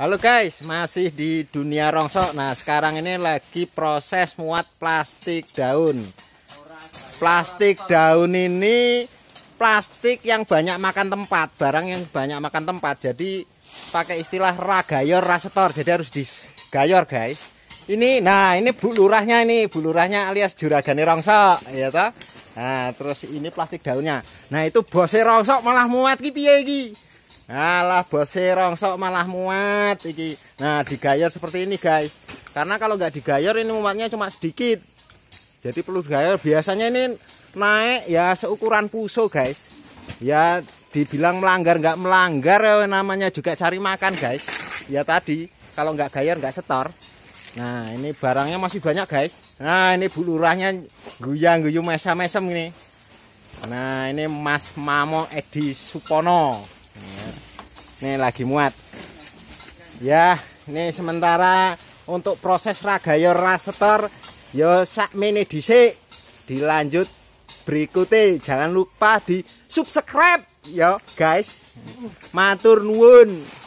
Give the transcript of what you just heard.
Halo guys, masih di dunia rongsok. Nah, sekarang ini lagi proses muat plastik daun. Plastik daun ini plastik yang banyak makan tempat, barang yang banyak makan tempat. Jadi pakai istilah ragayor rasetor. Jadi harus digayor, guys. Ini nah, ini Bu Lurahnya ini, Bu Lurahnya alias juragane rongsok, ya toh. Nah, terus ini plastik daunnya. Nah, itu bose rongsok malah muat ki piye iki? Alah bose rongsok malah muat iki. Nah, digayor seperti ini, guys. Karena kalau nggak digayor ini muatnya cuma sedikit. Jadi perlu digayor. Biasanya ini naik ya seukuran puso, guys. Ya dibilang melanggar nggak melanggar eh, namanya juga cari makan, guys. Ya tadi kalau nggak gayor nggak setor. Nah, ini barangnya masih banyak, guys. Nah, ini bulurahnya guyang-guyu mesem mesem ini. Nah, ini Mas Mamo Edi Supono. Nih lagi muat. Ya, ini sementara untuk proses ragayor rasetor yo sak mini DC Dilanjut berikutnya jangan lupa di subscribe yo guys. Matur nuwun.